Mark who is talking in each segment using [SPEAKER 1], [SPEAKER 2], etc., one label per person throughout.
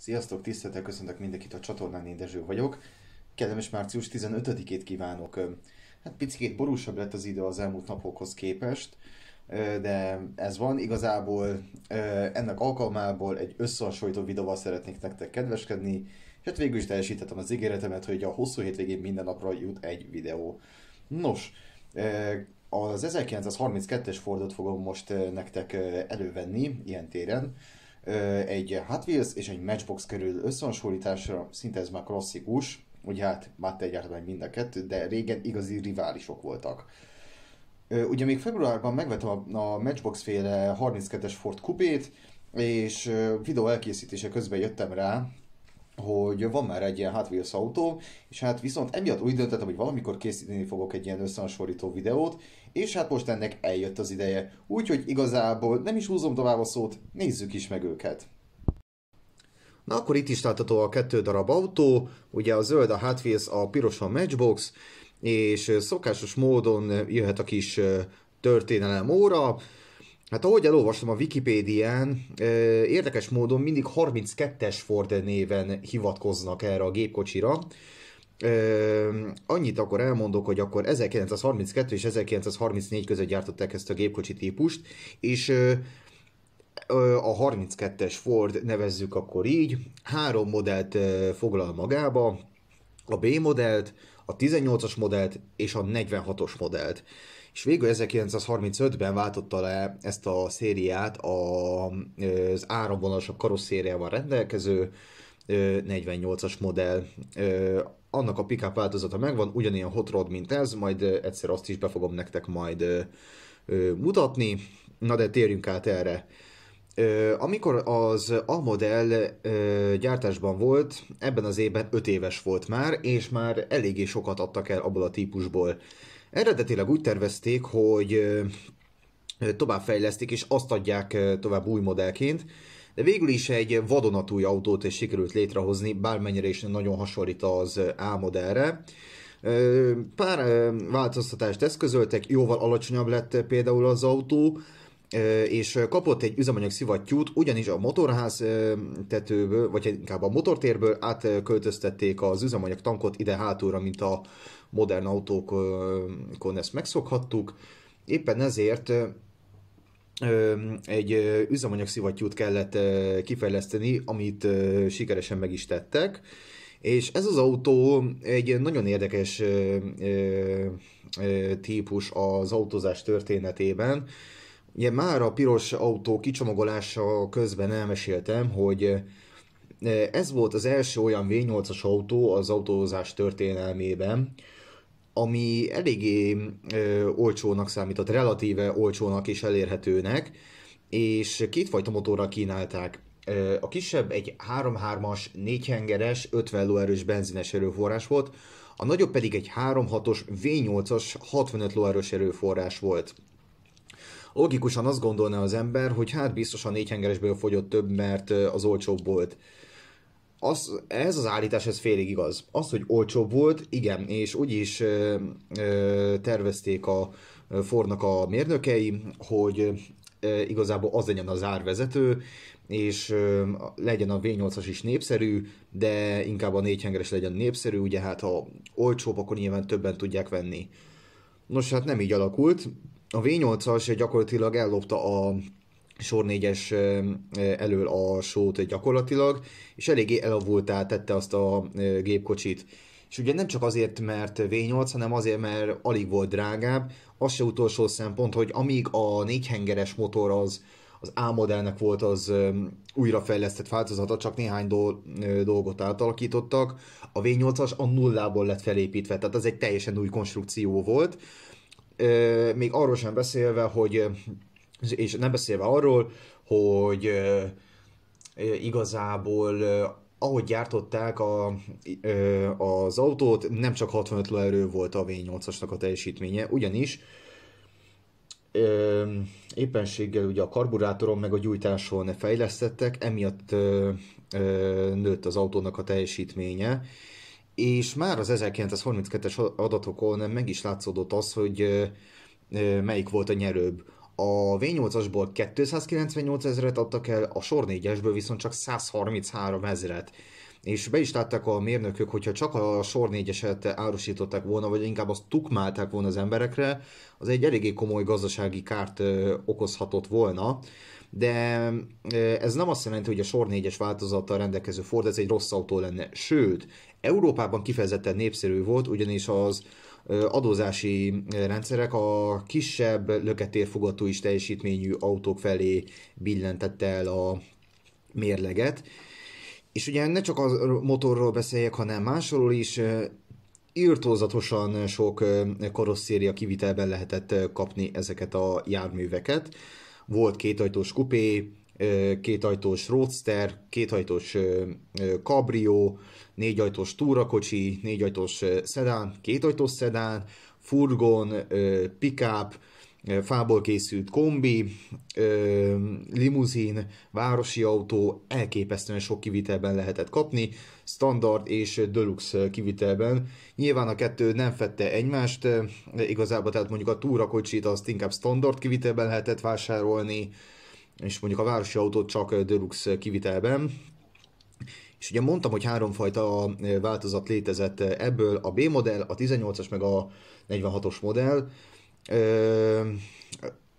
[SPEAKER 1] Sziasztok, tiszteltel köszöntök mindenkit a csatornán, én Dezső vagyok. Kedves március 15-ét kívánok. Hát picit borúsabb lett az idő az elmúlt napokhoz képest, de ez van. Igazából ennek alkalmából egy összehasonlító videóval szeretnék nektek kedveskedni, és hát végül is teljesítettem az ígéretemet, hogy a hosszú hétvégén minden napra jut egy videó. Nos, az 1932-es Fordot fogom most nektek elővenni ilyen téren egy Hot Wheels és egy Matchbox kerül összehasonlításra, szinte ez már klasszikus, ugye hát Matte egyáltalán mind a kettő, de régen igazi riválisok voltak. Ugye még februárban megvettem a, Matchbox féle 32-es Ford Coupé-t, és videó elkészítése közben jöttem rá, hogy van már egy ilyen Hot Wheels autó, és hát viszont emiatt úgy döntöttem, hogy valamikor készíteni fogok egy ilyen összehasonlító videót, és hát most ennek eljött az ideje. Úgyhogy igazából nem is húzom tovább a szót, nézzük is meg őket. Na akkor itt is látható a kettő darab autó, ugye a zöld a Hot Wheels, a piros a Matchbox, és szokásos módon jöhet a kis történelem óra, Hát ahogy elolvastam a Wikipédián, érdekes módon mindig 32-es Ford néven hivatkoznak erre a gépkocsira. Annyit akkor elmondok, hogy akkor 1932 és 1934 között gyártották ezt a gépkocsi típust, és a 32-es Ford nevezzük akkor így, három modellt foglal magába, a B modellt, a 18-as modellt és a 46-os modellt és végül 1935-ben váltotta le ezt a szériát az áramvonalasabb karosszériával rendelkező 48-as modell. Annak a pickup változata megvan, ugyanilyen hot rod, mint ez, majd egyszer azt is be fogom nektek majd mutatni. Na de térjünk át erre. Amikor az A modell gyártásban volt, ebben az évben 5 éves volt már, és már eléggé sokat adtak el abból a típusból. Eredetileg úgy tervezték, hogy továbbfejlesztik és azt adják tovább új modellként, de végül is egy vadonatúj autót is sikerült létrehozni, bármennyire is nagyon hasonlít az A modellre. Pár változtatást eszközöltek, jóval alacsonyabb lett például az autó, és kapott egy üzemanyag szivattyút, ugyanis a motorház tetőből, vagy inkább a motortérből átköltöztették az üzemanyag tankot ide hátulra, mint a modern autókon ezt megszokhattuk. Éppen ezért egy üzemanyag szivattyút kellett kifejleszteni, amit sikeresen meg is tettek. És ez az autó egy nagyon érdekes típus az autózás történetében, Ugye már a piros autó kicsomagolása közben elmeséltem, hogy e, ez volt az első olyan V8-as autó az autózás történelmében, ami eléggé ö, e, olcsónak számított, relatíve olcsónak és elérhetőnek, és kétfajta motorra kínálták. E, a kisebb egy 3-3-as, 4-hengeres, 50 lóerős benzines erőforrás volt, a nagyobb pedig egy 3-6-os V8-as, 65 lóerős erőforrás volt logikusan azt gondolná az ember, hogy hát biztosan hengeresből fogyott több, mert az olcsóbb volt. Az, ez az állítás, ez félig igaz. Az, hogy olcsóbb volt, igen, és úgyis ö, ö, tervezték a fornak a mérnökei, hogy ö, igazából az legyen az árvezető, és ö, legyen a V8-as is népszerű, de inkább a négyhengeres legyen népszerű, ugye hát ha olcsóbb, akkor nyilván többen tudják venni. Nos, hát nem így alakult, a V8-as gyakorlatilag ellopta a sor négyes elől a sót gyakorlatilag, és eléggé elavultá tette azt a gépkocsit. És ugye nem csak azért, mert V8, hanem azért, mert alig volt drágább. Az se utolsó szempont, hogy amíg a négyhengeres motor az az A modellnek volt az újrafejlesztett változata, csak néhány dolgot átalakítottak. A V8-as a nullából lett felépítve, tehát az egy teljesen új konstrukció volt még arról sem beszélve, hogy, és nem beszélve arról, hogy igazából ahogy gyártották a, az autót, nem csak 65 lóerő volt a V8-asnak a teljesítménye, ugyanis éppenséggel ugye a karburátoron meg a gyújtáson fejlesztettek, emiatt nőtt az autónak a teljesítménye, és már az 1932-es adatokon meg is látszódott az, hogy melyik volt a nyerőbb. A V8-asból 298 ezeret adtak el, a Sor 4-esből viszont csak 133 ezeret és be is látták a mérnökök, hogyha csak a sor négyeset árusították volna, vagy inkább azt tukmálták volna az emberekre, az egy eléggé komoly gazdasági kárt okozhatott volna de ez nem azt jelenti, hogy a sor négyes változattal rendelkező Ford ez egy rossz autó lenne. Sőt, Európában kifejezetten népszerű volt, ugyanis az adózási rendszerek a kisebb löketérfogató is teljesítményű autók felé billentette el a mérleget, és ugye ne csak a motorról beszéljek, hanem másról is, írtózatosan sok karosszéria kivitelben lehetett kapni ezeket a járműveket. Volt kétajtós kupé, kétajtós roadster, kétajtós cabrio négyajtós túrakocsi, négyajtós szedán, kétajtós szedán, furgon, pickup, fából készült kombi, limuzin, városi autó, elképesztően sok kivitelben lehetett kapni, standard és deluxe kivitelben. Nyilván a kettő nem fette egymást, igazából tehát mondjuk a túrakocsit azt inkább standard kivitelben lehetett vásárolni, és mondjuk a városi autót csak deluxe kivitelben. És ugye mondtam, hogy háromfajta változat létezett ebből, a B modell, a 18-as meg a 46-os modell.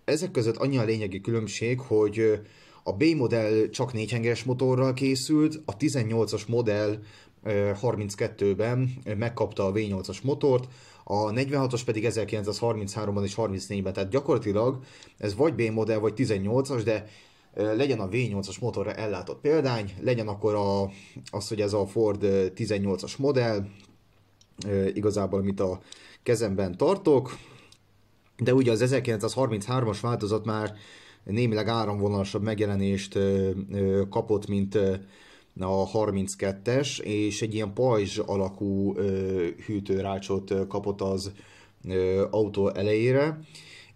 [SPEAKER 1] Ezek között annyi a lényegi különbség, hogy a B modell csak négyhengeres motorral készült, a 18-as modell 32-ben megkapta a V8-as motort, a 46-as pedig 1933-ban és 34-ben, tehát gyakorlatilag ez vagy B modell, vagy 18-as, de legyen a V8-as motorra ellátott példány, legyen akkor a, az, hogy ez a Ford 18-as modell, igazából amit a kezemben tartok, de ugye az 1933-as változat már némileg áramvonalasabb megjelenést kapott, mint a 32-es, és egy ilyen pajzs alakú hűtőrácsot kapott az autó elejére,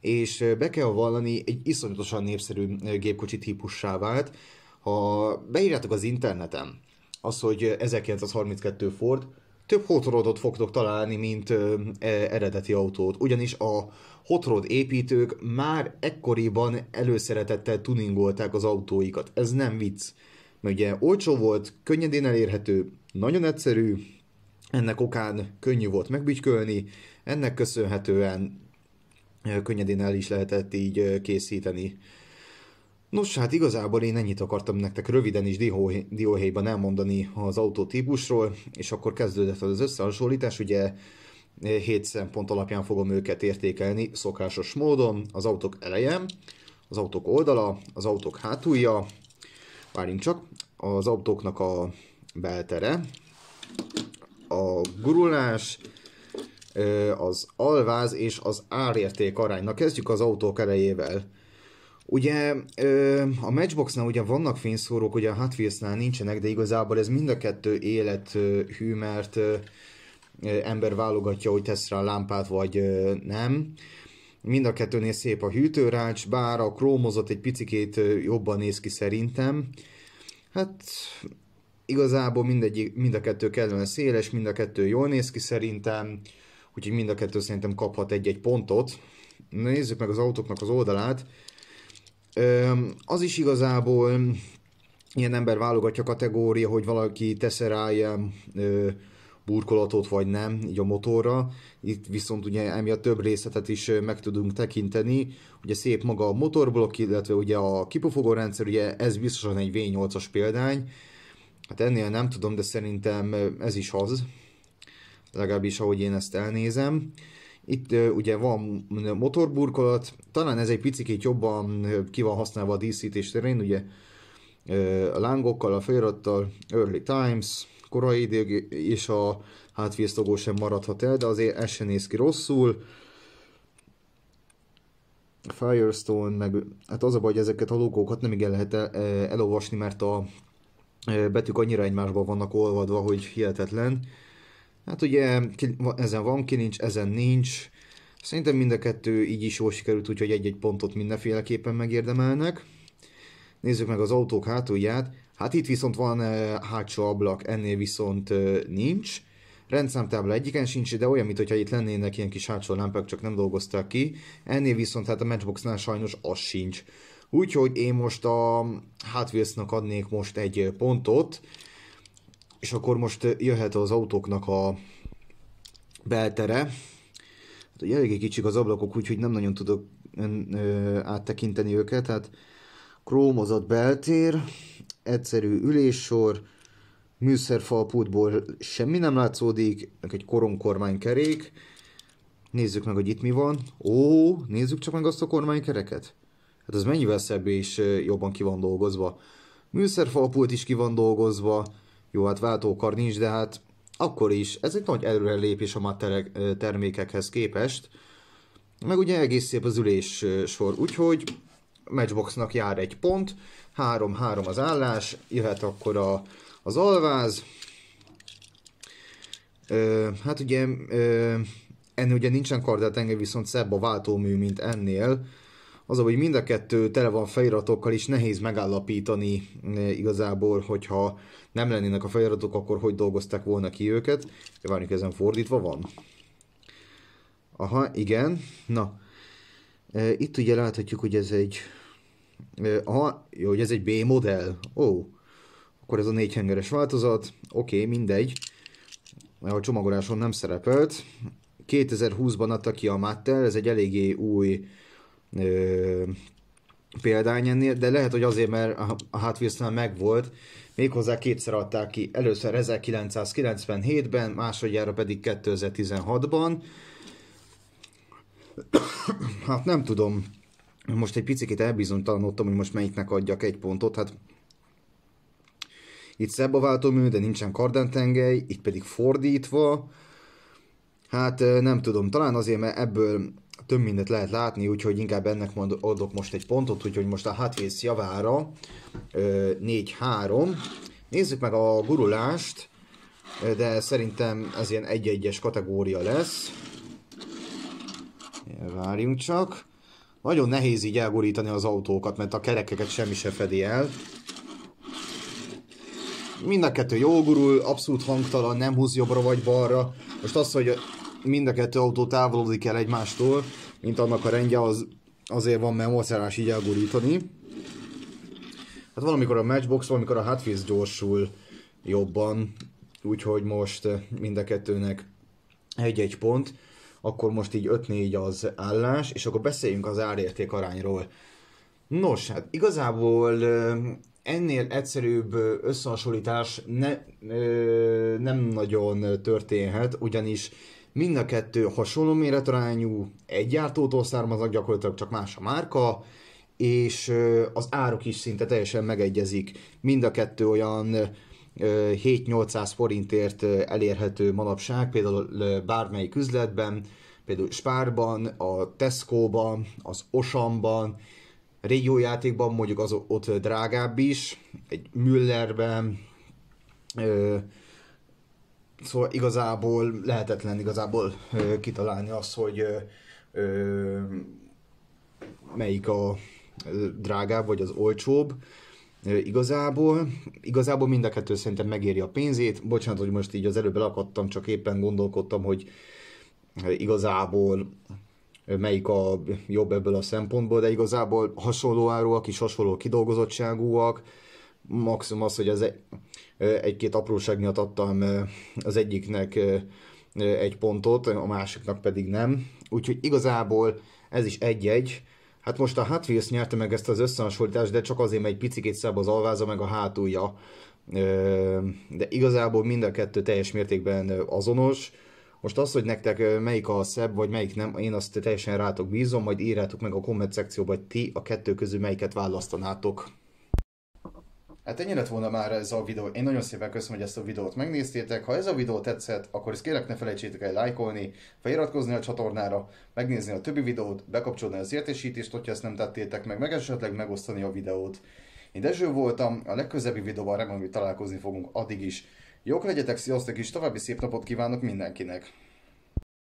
[SPEAKER 1] és be kell vallani, egy iszonyatosan népszerű gépkocsi típussá vált. Ha beírjátok az interneten az hogy 1932 Ford, több hotrodot fogtok találni, mint ö, e, eredeti autót. Ugyanis a hotrod építők már ekkoriban előszeretettel tuningolták az autóikat. Ez nem vicc. Mert ugye olcsó volt, könnyedén elérhető, nagyon egyszerű, ennek okán könnyű volt megbütykölni, ennek köszönhetően könnyedén el is lehetett így készíteni Nos, hát igazából én ennyit akartam nektek röviden is dióhéjban elmondani az autótípusról, és akkor kezdődött az összehasonlítás, ugye 7 eh, szempont alapján fogom őket értékelni szokásos módon, az autók eleje, az autók oldala, az autók hátulja, várjunk csak, az autóknak a beltere, a gurulás, eh, az alváz és az árérték aránynak. Kezdjük az autók elejével. Ugye a Matchboxnál ugye vannak fényszórók, ugye a Hot Wheelsnál nincsenek, de igazából ez mind a kettő élethű, mert ember válogatja, hogy tesz rá lámpát, vagy nem. Mind a kettőnél szép a hűtőrács, bár a krómozott egy picikét jobban néz ki szerintem. Hát igazából mindegy, mind a kettő kellően széles, mind a kettő jól néz ki szerintem, úgyhogy mind a kettő szerintem kaphat egy-egy pontot. Nézzük meg az autóknak az oldalát. Az is igazából ilyen ember válogatja kategória, hogy valaki tesz -e rá ilyen burkolatot, vagy nem, így a motorra. Itt viszont ugye emiatt több részletet is meg tudunk tekinteni. Ugye szép maga a motorblokk, illetve ugye a kipufogó rendszer, ugye ez biztosan egy V8-as példány. Hát ennél nem tudom, de szerintem ez is az. Legalábbis ahogy én ezt elnézem. Itt ugye van motorburkolat, talán ez egy picit jobban ki van használva a díszítés terén, ugye a lángokkal, a felirattal, Early Times, korai idő és a hátvíztogó sem maradhat el, de azért ez sem néz ki rosszul. Firestone, meg hát az a baj, hogy ezeket a logókat nem igen lehet el, elolvasni, mert a betűk annyira egymásban vannak olvadva, hogy hihetetlen. Hát ugye ezen van kilincs, ezen nincs. Szerintem mind a kettő így is jól sikerült, úgyhogy egy-egy pontot mindenféleképpen megérdemelnek. Nézzük meg az autók hátulját. Hát itt viszont van eh, hátsó ablak, ennél viszont eh, nincs. Rendszámtábla egyiken sincs, de olyan, mintha itt lennének ilyen kis hátsó lámpák, csak nem dolgozták ki. Ennél viszont hát a Matchboxnál sajnos az sincs. Úgyhogy én most a Hot adnék most egy pontot, és akkor most jöhet az autóknak a beltere. Hát, hogy eléggé kicsik az ablakok, úgyhogy nem nagyon tudok áttekinteni őket. Tehát krómozott beltér, egyszerű üléssor, műszerfalpultból semmi nem látszódik, egy koronkormánykerék. Nézzük meg, hogy itt mi van. Ó, nézzük csak meg azt a kormánykereket. Hát az mennyivel szebb és jobban ki van dolgozva. Műszerfalpult is ki van dolgozva, jó, hát váltókar nincs, de hát akkor is ez egy nagy előrelépés a mat termékekhez képest. Meg ugye egész szép az ülés sor, úgyhogy Matchboxnak jár egy pont, 3-3 az állás, jöhet akkor a, az alváz. Ö, hát ugye ö, ennél ugye nincsen kardát engem, viszont szebb a váltómű, mint ennél az, hogy mind a kettő tele van feliratokkal, is nehéz megállapítani igazából, hogyha nem lennének a feliratok, akkor hogy dolgozták volna ki őket. Várjuk, ezen fordítva van. Aha, igen. Na, e, itt ugye láthatjuk, hogy ez egy... E, aha, jó, hogy ez egy B-modell. Ó, akkor ez a négyhengeres változat. Oké, okay, mindegy. A csomagoláson nem szerepelt. 2020-ban adta ki a Mattel, ez egy eléggé új példány ennél, de lehet, hogy azért, mert a Hot Wheels megvolt, méghozzá kétszer adták ki, először 1997-ben, másodjára pedig 2016-ban. Hát nem tudom, most egy picit elbizonytalanodtam, hogy most melyiknek adjak egy pontot, hát itt szebb a váltómű, de nincsen kardentengely, itt pedig fordítva. Hát nem tudom, talán azért, mert ebből több mindent lehet látni, úgyhogy inkább ennek mond, adok most egy pontot, úgyhogy most a hatvész javára 4-3. Nézzük meg a gurulást, de szerintem ez ilyen 1-1-es kategória lesz. Várjunk csak. Nagyon nehéz így elgurítani az autókat, mert a kerekeket semmi se fedi el. Mind a kettő jól gurul, abszolút hangtalan, nem húz jobbra vagy balra. Most az, hogy mind a kettő autó távolodik el egymástól, mint annak a rendje az, azért van, mert mocerás így elgurítani. Hát valamikor a Matchbox, valamikor a Hotfix gyorsul jobban, úgyhogy most eh, mind a kettőnek egy-egy pont, akkor most így 5-4 az állás, és akkor beszéljünk az árérték arányról. Nos, hát igazából eh, ennél egyszerűbb eh, összehasonlítás ne, nem nagyon történhet, ugyanis Mind a kettő hasonló méretarányú, egy gyártótól származnak gyakorlatilag, csak más a márka, és az áruk is szinte teljesen megegyezik. Mind a kettő olyan 7-800 forintért elérhető manapság, például bármelyik üzletben, például Spárban, a Tesco-ban, az Osamban, régiójátékban mondjuk az ott drágább is, egy Müllerben, Szóval igazából lehetetlen igazából ö, kitalálni azt, hogy ö, ö, melyik a drágább vagy az olcsóbb. Ö, igazából, igazából mind a kettő szerintem megéri a pénzét. Bocsánat, hogy most így az előbb elakadtam, csak éppen gondolkodtam, hogy igazából melyik a jobb ebből a szempontból, de igazából hasonló áruak és hasonló kidolgozottságúak, maximum az, hogy az egy-két apróság miatt adtam az egyiknek egy pontot, a másiknak pedig nem. Úgyhogy igazából ez is egy-egy. Hát most a Hot Wheels nyerte meg ezt az összehasonlítást, de csak azért, mert egy picit szebb az alváza, meg a hátulja. De igazából mind a kettő teljes mértékben azonos. Most az, hogy nektek melyik a szebb, vagy melyik nem, én azt teljesen rátok bízom, majd írjátok meg a komment szekcióba, hogy ti a kettő közül melyiket választanátok. Hát ennyi lett volna már ez a videó. Én nagyon szépen köszönöm, hogy ezt a videót megnéztétek. Ha ez a videó tetszett, akkor ezt kérlek ne felejtsétek el lájkolni, feliratkozni a csatornára, megnézni a többi videót, bekapcsolni az értesítést, hogyha ezt nem tettétek meg, meg esetleg megosztani a videót. Én Dezső voltam, a legközebbi videóban remélem, hogy találkozni fogunk addig is. Jók legyetek, sziasztok és további szép napot kívánok mindenkinek!